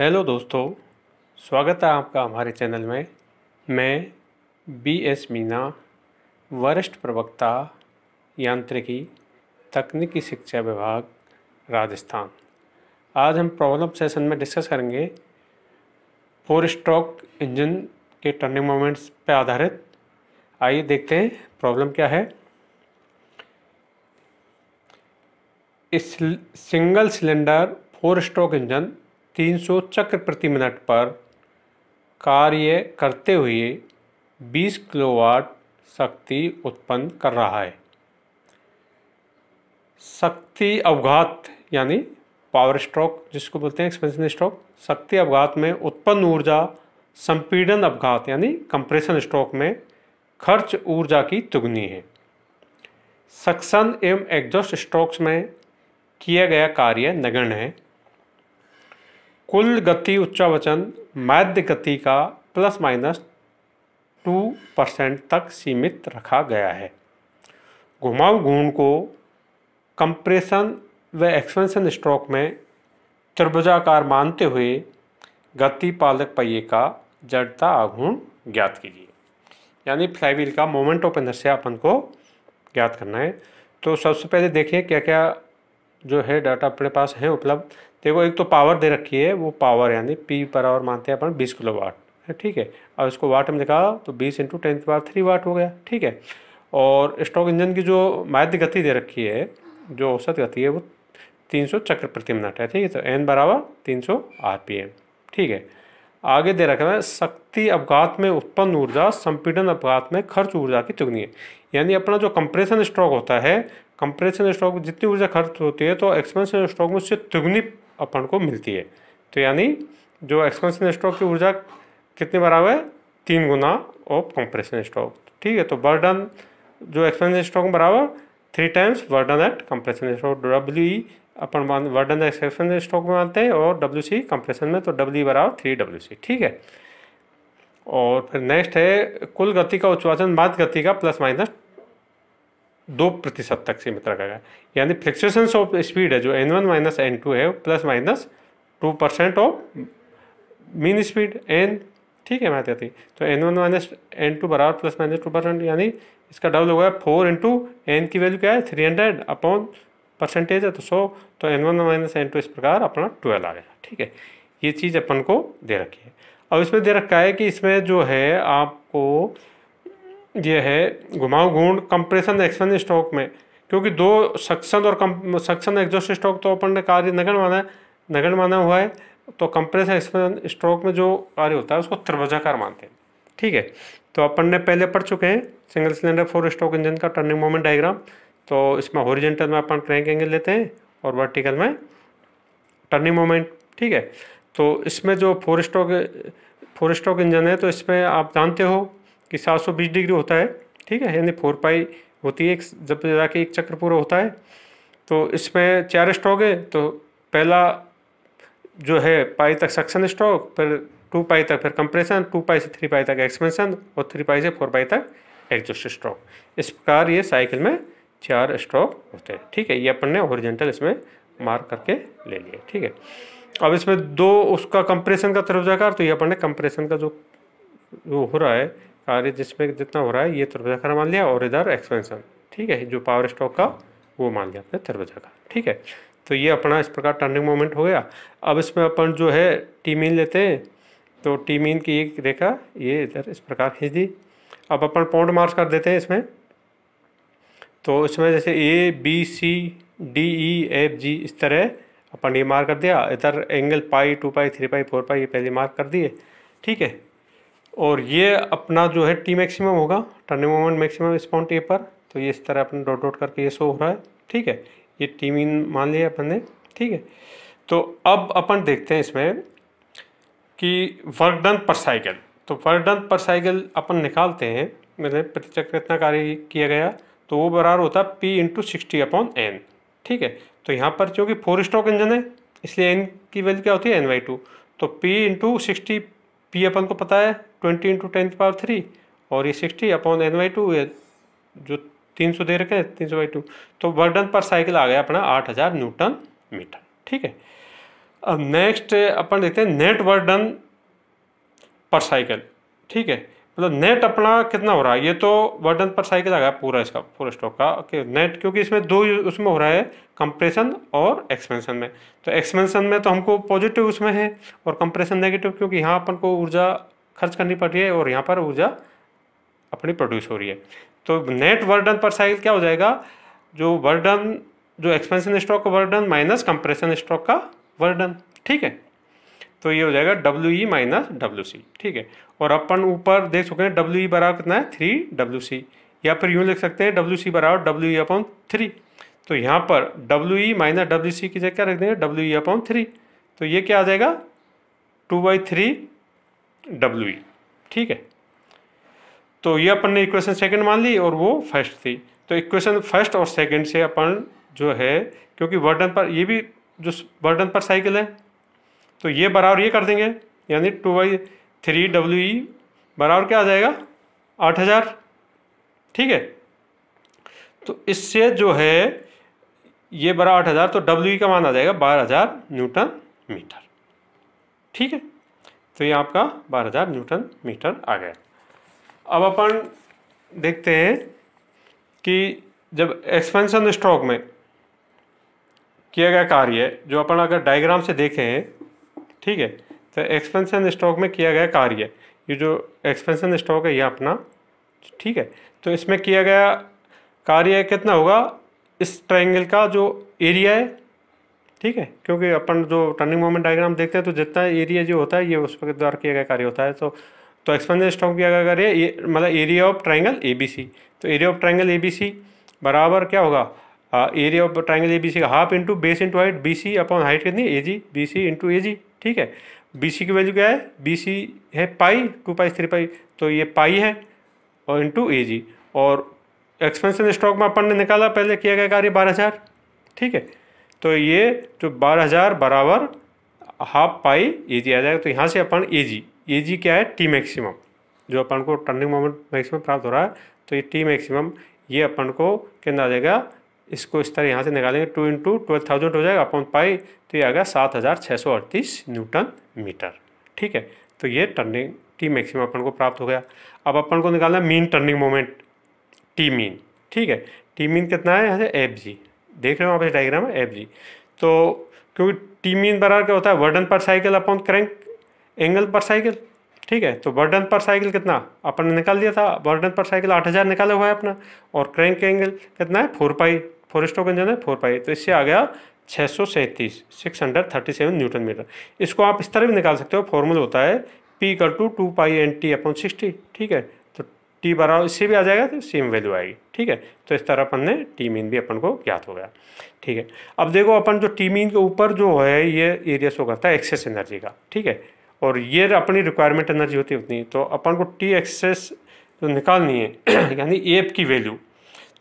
hello दोस्तों स्वागत है आपका हमारे चैनल में मैं बी एस मीना वरिष्ठ प्रवक्ता यांत्रिकी तकनीकी शिक्षा विभाग राजस्थान आज हम प्रॉब्लम सेशन में डिस्कस करेंगे फोर स्ट्रोक इंजन के टर्निंग मोमेंट्स पर आधारित आइए देखते हैं प्रॉब्लम क्या है इस single cylinder four stroke engine 300 चक्र प्रति मिनट पर कार्य करते हुए 20 किलोवाट शक्ति उत्पन्न कर रहा है शक्ति अवघात यानी पावर स्ट्रोक जिसको बोलते हैं एक्सपेंशन स्ट्रोक शक्ति अवघात में उत्पन्न ऊर्जा संपीड़न अवघात यानी कंप्रेशन स्ट्रोक में खर्च ऊर्जा की तुगनी है सक्सन एवं एग्जॉस्ट स्ट्रोक्स में किया गया कार्य नगण्य है कुल गति उच्चावचन माध्य गति का प्लस माइनस टू परसेंट तक सीमित रखा गया है घुमाव घूर्ण को कंप्रेशन व एक्सपेंशन स्ट्रोक में त्रिभुजाकार मानते हुए गति पालक पहिए का जड़ता आघूर्ण ज्ञात कीजिए यानी फ्लाईवील का मोमेंट ऑफ इनर्शिया अपन को ज्ञात करना है तो सबसे पहले देखें क्या क्या जो है डाटा अपने पास है उपलब्ध देखो एक तो पावर दे रखी है वो पावर यानी पी पर आवर मानते हैं अपन बीस किलो वाट ठीक है और इसको वाट में लिखा तो बीस into tenth power three watt हो गया ठीक है और स्टॉक इंजन की जो माध्य गति दे रखी है जो औसत गति है वो तीन सौ चक्र प्रति मिनट है ठीक है तो एन बराबर तीन सौ आर पी एम ठीक है आगे दे रखा है शक्ति अपघात में उत्पन्न ऊर्जा संपीडन अपघात में खर्च ऊर्जा की चुगनी है यानी अपना जो कंप्रेशन स्ट्रोक होता है कंप्रेशन स्ट्रोक जितनी ऊर्जा खर्च होती है तो एक्सपेंशन स्ट्रोक में उससे दुगनी अपन को मिलती है तो यानी जो एक्सपेंसन स्ट्रोक की ऊर्जा कितनी बराबर है तीन गुना ऑफ कंप्रेशन स्ट्रोक ठीक है तो बर्डन जो एक्सपेंशन स्ट्रोक बराबर three times work done at compression stroke W E अपन मान वर्डन एक्सपेंशन स्ट्रोक में मानते हैं और डब्ल्यू सी कंप्रेशन में तो डब्ल्यू e बराबर थ्री डब्ल्यू सी ठीक है और फिर नेक्स्ट है कुल गति का उच्चवाचन मात गति का प्लस माइनस दो प्रतिशत तक सीमित रखा गया यानी फ्रिक्सेशंस ऑफ स्पीड है जो N one minus N two है plus minus two percent of mean speed N ठीक है मैं थी तो N one minus N two बराबर प्लस माइनस टू परसेंट यानी इसका डबल हो गया फोर इंटू एन की वैल्यू क्या है थ्री हंड्रेड अपॉन परसेंटेज है तो सो तो N one minus N two इस प्रकार अपना ट्वेल्व आ गया ठीक है ये चीज़ अपन को दे रखी है अब इसमें दे रखा है कि इसमें जो है आपको ये है घुमाऊ घूंढ कंप्रेशन एक्सपेंस स्ट्रोक में क्योंकि दो सक्शन और सक्शन एग्जॉस्ट स्ट्रोक तो अपन ने कार्य नगण माना है नगण माना हुआ है तो कंप्रेशन एक्सपेंस स्ट्रोक में जो कार्य होता है उसको त्रिभुजाकार मानते हैं ठीक है तो अपन ने पहले पढ़ चुके हैं single cylinder four stroke engine का टर्निंग मोमेंट डायग्राम तो इसमें ओरिजेंटल में अपन क्रैंक एंगल लेते हैं और वर्टिकल में टर्निंग मोमेंट ठीक है तो इसमें जो four stroke four stroke engine है तो इसमें आप जानते हो कि 720 डिग्री होता है ठीक है यानी फोर पाई होती है एक जब जाके एक चक्र पूरा होता है तो इसमें चार स्ट्रोक है तो पहला जो है पाई तक सक्शन स्ट्रोक फिर टू पाई तक फिर कंप्रेशन टू पाई से थ्री पाई तक एक्सपेंशन और थ्री पाई से फोर पाई तक एग्जॉस्ट स्ट्रोक इस प्रकार ये साइकिल में चार स्ट्रोक होते हैं ठीक है ये अपन ने ओरिजेंटल इसमें मार्क करके ले लिया ठीक है अब इसमें दो उसका कंप्रेशन का तरफ जाकर तो ये अपन ने कंप्रेशन का जो वो हो रहा है कार्य जिसमें जितना हो रहा है ये का मान लिया और इधर एक्सपेंसन ठीक है जो पावर स्टॉक का वो मान लिया अपने त्रिभुजा का ठीक है तो ये अपना इस प्रकार टर्निंग मोमेंट हो गया अब इसमें अपन जो है टी मीन लेते हैं तो टी मीन की एक रेखा ये इधर इस प्रकार खींच दी अब अपन पॉइंट मार्क्स कर देते हैं इसमें तो इसमें जैसे A B C D E F G इस तरह अपन ये मार्क कर दिया इधर angle pi two pi three pi four pi ये पहले मार्क कर दिए ठीक है और ये अपना जो है टी मैक्सिमम होगा टर्निंग मोमेंट मैक्सिमम स्पॉन्ट ए पर तो ये इस तरह अपने डॉट डॉट करके ये शो हो रहा है ठीक है ये टी मीन मान लिया अपन ने ठीक है तो अब अपन देखते हैं इसमें कि वर्क डन पर साइकिल तो वर्क डन पर साइकिल अपन निकालते हैं मतलब प्रतिचक्र इतना कार्य किया गया तो वो बराबर होता है P into sixty upon N ठीक है तो यहाँ पर चूँकि फोर स्टॉक इंजन है इसलिए एन की वैल्यू क्या होती है एन वाई टू तो पी इंटू सिक्सटी पी अपन को पता है twenty into tenth power three और ये sixty upon N Y two जो तीन सौ दे रखे हैं तीन सौ बाई टू तो वर्डन पर साइकिल आ गया अपना आठ हज़ार न्यूटन मीटर ठीक है अब नेक्स्ट अपन देखते हैं नेट वर्डन पर साइकिल ठीक है मतलब नेट अपना कितना हो रहा है ये तो वर्डन पर साइकिल आ गया पूरा इसका पूरा स्टॉक का ओके नेट क्योंकि इसमें दो उसमें हो रहा है कंप्रेशन और एक्सपेंशन में तो एक्सपेंशन में तो हमको पॉजिटिव उसमें है और कंप्रेशन नेगेटिव क्योंकि यहाँ अपन को ऊर्जा खर्च करनी पड़ रही है और यहाँ पर ऊर्जा अपनी प्रोड्यूस हो रही है तो नेट वर्डन पर साइकिल क्या हो जाएगा जो वर्डन जो एक्सपेंशन स्टॉक का वर्डन माइनस कंप्रेशन स्टॉक का वर्डन ठीक है तो ये हो जाएगा W E minus W C ठीक है और अपन ऊपर देख चुके हैं डब्ल्यू ई e बराबर कितना है थ्री डब्ल्यू सी या फिर यूँ लिख सकते हैं डब्ल्यू सी बराबर डब्ल्यू ई अपॉन थ्री तो यहाँ पर W E minus W C की जगह क्या रख देंगे डब्ल्यू ई अपॉन थ्री तो ये क्या आ जाएगा two by three W E ठीक है तो ये अपन ने इक्वेशन सेकेंड मान ली और वो फर्स्ट थी तो इक्वेशन फर्स्ट और सेकेंड से अपन जो है क्योंकि वर्डन पर ये भी जो वर्डन पर साइकिल है तो ये बराबर ये कर देंगे यानी two by three W E बराबर क्या आ जाएगा आठ हज़ार ठीक है तो इससे जो है ये बराबर आठ हज़ार तो डब्ल्यू ई e का मान आ जाएगा बारह हज़ार न्यूटन मीटर ठीक है तो ये आपका बारह हज़ार न्यूटन मीटर आ गया अब अपन देखते हैं कि जब एक्सपेंशन स्ट्रोक में किया गया कार्य जो अपन अगर डायग्राम से देखें ठीक है तो एक्सपेंशन स्टॉक में किया गया कार्य ये जो एक्सपेंशन स्टॉक है ये अपना ठीक है तो इसमें किया गया कार्य कितना होगा इस ट्रायंगल का जो एरिया है ठीक है क्योंकि अपन जो टर्निंग मोमेंट डायग्राम देखते हैं तो जितना एरिया जो होता है ये उस पर द्वारा किया गया कार्य होता है तो तो एक्सपेंशन स्टॉक किया गया कार्य मतलब area of triangle A B C तो area of triangle A B C बराबर क्या होगा area of triangle A B C का half into base into height B C upon height कितनी A G B C into A G ठीक है B सी की value क्या है बी सी है पाई टू पाई थ्री पाई तो ये पाई है और टू ए जी और एक्सपेंसन स्टॉक में अपन ने निकाला पहले किया गया कार्य बारह हज़ार ठीक है तो ये जो बारह हज़ार बराबर हाफ पाई ए जी आ जाएगा तो यहाँ से अपन ए जी ए जी क्या है टी मैक्सिमम जो अपन को टर्निंग मोमेंट मैक्सिमम प्राप्त हो रहा है तो ये टी मैक्सिमम ये अपन को कितना आ जाएगा इसको इस तरह यहाँ से निकालेंगे टू इंटू ट्वेल्व थाउजेंड हो जाएगा अपॉन पाई तो ये आ गया सात हज़ार छः सौ अड़तीस न्यूटन मीटर ठीक है तो ये टर्निंग टी मैक्सिमम अपन को प्राप्त हो गया अब अपन को निकालना mean turning moment T mean ठीक है टी मीन कितना है यहाँ से एफ जी देख रहे हो आप इस डाइग्राम में एफ जी तो क्योंकि टी मीन बराबर क्या होता है work done per cycle upon crank angle per cycle ठीक है तो वर्डन पर साइकिल कितना अपन ने निकाल दिया था वर्डन पर साइकिल आठ हज़ार निकाला हुआ है अपना और क्रैंक एंगल कितना है four pi four stroke engine है फोर पाई तो इससे आ गया छः सौ सैंतीस six hundred thirty seven newton metre इसको आप इस तरह भी निकाल सकते हो फॉर्मूला होता है पी कर two two pi N T upon sixty ठीक है तो टी बराबर इससे भी आ जाएगा तो सेम वैल्यू आएगी ठीक है तो इस तरह अपन ने टी मीन भी अपन को ज्ञात हो गया ठीक है अब देखो अपन जो टी मीन के ऊपर जो है ये एरिया शो करता है एक्सेस एनर्जी का ठीक है और ये अपनी रिक्वायरमेंट एनर्जी होती है उतनी तो अपन को टी एक्सेस जो निकालनी है यानी एप की वैल्यू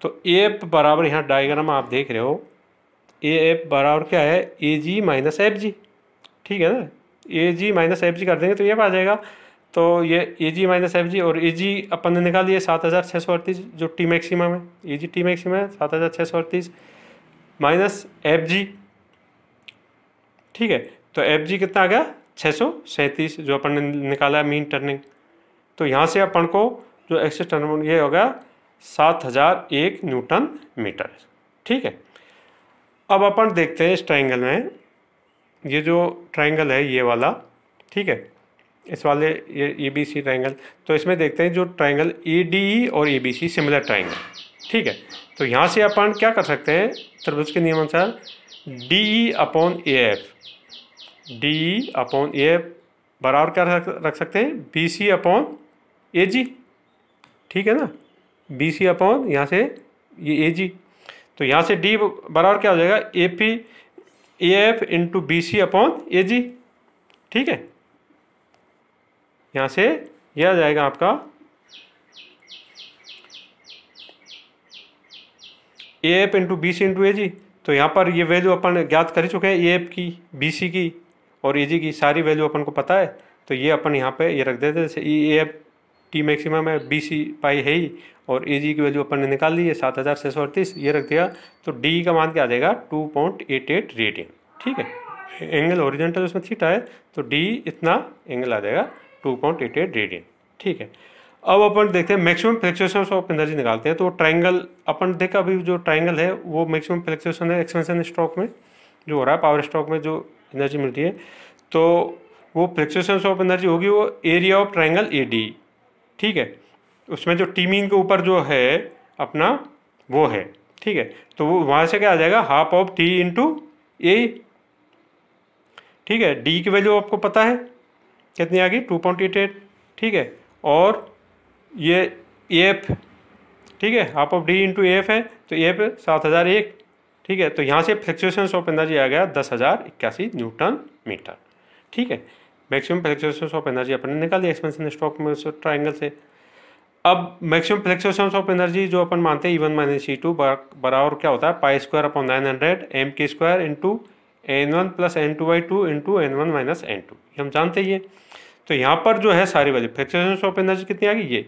तो ए एफ बराबर यहाँ डायग्राम आप देख रहे हो ए एफ बराबर क्या है ए जी माइनस एफ जी ठीक है ना ए जी माइनस एफ जी कर देंगे तो ये आ जाएगा तो ये ए जी माइनस एफ जी और ए जी अपन ने निकाल लिया सात हज़ार छः सौ अड़तीस जो टी मैक्सिमम है ए जी टी मैक्सिमम है सात हज़ार छः सौ अड़तीस माइनस एफ जी ठीक है तो एफ जी कितना आ गया छः सौ सैंतीस जो अपन ने निकाला है मीन टर्निंग तो यहाँ से अपन को जो एक्सेस टर्न ये होगा सात हजार एक न्यूटन मीटर ठीक है अब अपन देखते हैं इस ट्राइंगल में ये जो ट्राइंगल है ये वाला ठीक है इस वाले ये ए बी सी ट्राइंगल तो इसमें देखते हैं जो ट्राइंगल ए डी ई और A B C similar triangle ठीक है तो यहाँ से अपन क्या कर सकते हैं त्रिभुज के नियमानुसार D E upon A F D E upon A F बराबर क्या रख सकते हैं B C upon A G ठीक है ना बी सी अपॉन यहाँ से ये ए जी तो यहाँ से डी बराबर क्या हो जाएगा A P A F into B C upon A G ठीक है यहाँ से यह आ जाएगा आपका A F into B C into A G तो यहाँ पर ये वैल्यू अपन ज्ञात कर ही चुके हैं ए एफ की बी सी की और ए जी की सारी वैल्यू अपन को पता है तो ये अपन यहाँ पे ये रख देते हैं जैसे E A F T maximum है बी सी पाई है ही और ए जी की वैल्यू अपन ने निकाल ली है सात हज़ार छः सौ अड़तीस ये रख दिया तो डी का मान क्या आ जाएगा two point eight eight radian ठीक है एंगल ओरिजेंटल उसमें थीटा है तो डी इतना एंगल आ जाएगा two point eight eight radian ठीक है अब अपन देखते हैं मैक्सिमम फ्लैक्चुएशन ऑफ एनर्जी निकालते हैं तो ट्राइंगल अपन देखा अभी जो ट्राइंगल है वो मैक्सिमम फ्लैक्चुएशन है एक्सपेंशन स्ट्रोक में जो हो रहा है पावर स्ट्रोक में जो एनर्जी मिलती है तो वो फ्लैक्चुएशन ऑफ एनर्जी होगी वो area of triangle A D ठीक है उसमें जो टीमिंग के ऊपर जो है अपना वो है ठीक है तो वो वहाँ से क्या आ जाएगा half of T into A ठीक है डी की वैल्यू आपको पता है कितनी आ गई टू पॉइंट एट एट ठीक है और ये एफ ठीक है half of D into F है तो एफ सात हज़ार एक ठीक है तो यहाँ से फ्लैक्चुएशन ऑफ एनर्जी आ गया दस हज़ार इक्यासी न्यूटन मीटर ठीक है मैक्सिमम फ्लेक्सोसेंस ऑफ एनर्जी अपन ने निकाली एक्सपेंशन स्टॉक में उस ट्राइंगल से अब मैक्सिमम फ्लैक्चुएशन ऑफ एनर्जी जो अपन मानते हैं E one minus E two बराबर क्या होता है pi square upon nine hundred M K square into N one plus N two by two into N one minus N two ये हम जानते ही है तो यहाँ पर जो है सारी वाली फ्लैक्चुएशन ऑफ एनर्जी कितनी आ गई ये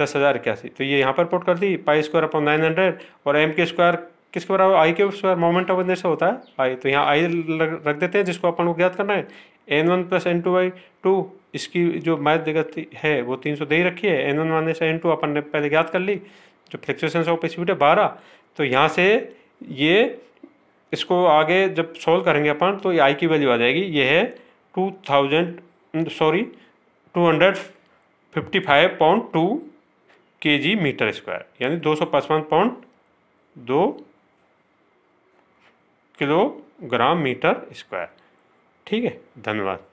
दस हज़ार इक्यासी तो ये यहाँ पर पुट कर दी pi square upon nine hundred और एम के स्क्वायर किसके बराबर आई के स्क्वायर मोमेंट ऑफ इनर्शिया होता है आई तो यहाँ आई रख देते हैं जिसको अपन को ज्ञात करना है N one plus N two by two इसकी जो मैथ दिक्कत है वो तीन सौ दे ही रखी है N one minus N two अपन ने पहले ज्ञात कर ली जो फ्लैक्चुएशन ऑफ स्पीड है बारह तो यहाँ से ये इसको आगे जब सॉल्व करेंगे अपन तो ये आई की वैल्यू आ जाएगी ये है two thousand sorry two hundred fifty five point two K G metre square यानी दो सौ पचपन पॉइंट दो किलोग्राम मीटर स्क्वायर ठीक है धन्यवाद